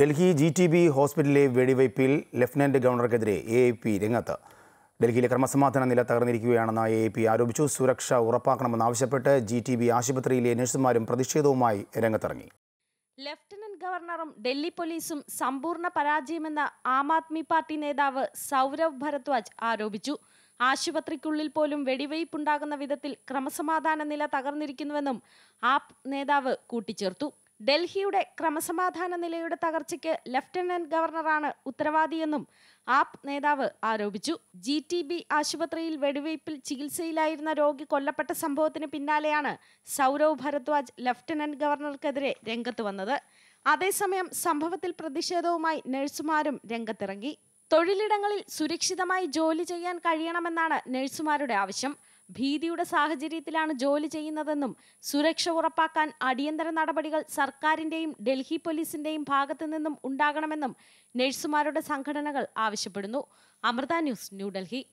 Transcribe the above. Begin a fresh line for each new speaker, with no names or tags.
Delhi G T B ഹോസ്പിറ്റലിലെ വെടിവയ്പിൽ lieutenant ഗവർണർക്കെതിരെ എ എ പി രംഗത്ത് ഡൽഹിയിലെ ക്രമസമാധാന നില തകർന്നിരിക്കുകയാണെന്ന് എ എ പി ആരോപിച്ചു സുരക്ഷ ഉറപ്പാക്കണമെന്നാവശ്യപ്പെട്ട് ജി ടി ബി ആശുപത്രിയിലെ നഴ്സുമാരും പ്രതിഷേധവുമായി രംഗത്തിറങ്ങി
ലഫ്റ്റനന്റ് ഗവർണറും ഡൽഹി പോലീസും സമ്പൂർണ്ണ പരാജയമെന്ന് ആം ആദ്മി പാർട്ടി നേതാവ് സൗരവ് ഭരദ്വാജ് ആരോപിച്ചു ആശുപത്രിക്കുള്ളിൽ പോലും വെടിവയ്പുണ്ടാകുന്ന വിധത്തിൽ ക്രമസമാധാന നില തകർന്നിരിക്കുന്നുവെന്നും ആപ് നേതാവ് കൂട്ടിച്ചേർത്തു ഡൽഹിയുടെ ക്രമസമാധാന നിലയുടെ തകർച്ചയ്ക്ക് ലഫ്റ്റനന്റ് ഗവർണറാണ് ഉത്തരവാദിയെന്നും ആപ് നേതാവ് ആരോപിച്ചു ജി ടി ബി ആശുപത്രിയിൽ വെടിവയ്പിൽ ചികിത്സയിലായിരുന്ന രോഗി കൊല്ലപ്പെട്ട സംഭവത്തിന് പിന്നാലെയാണ് സൗരവ് ഭരദ്വാജ് ലഫ്റ്റനന്റ് ഗവർണർക്കെതിരെ രംഗത്ത് വന്നത് അതേസമയം സംഭവത്തിൽ പ്രതിഷേധവുമായി നഴ്സുമാരും രംഗത്തിറങ്ങി തൊഴിലിടങ്ങളിൽ സുരക്ഷിതമായി ജോലി ചെയ്യാൻ കഴിയണമെന്നാണ് നഴ്സുമാരുടെ ആവശ്യം ഭീതിയുടെ സാഹചര്യത്തിലാണ് ജോലി ചെയ്യുന്നതെന്നും സുരക്ഷ ഉറപ്പാക്കാൻ അടിയന്തര നടപടികൾ സർക്കാരിന്റെയും ഡൽഹി പോലീസിന്റെയും ഭാഗത്തു നിന്നും ഉണ്ടാകണമെന്നും നഴ്സുമാരുടെ സംഘടനകൾ ആവശ്യപ്പെടുന്നു അമൃത ന്യൂസ് ന്യൂഡൽഹി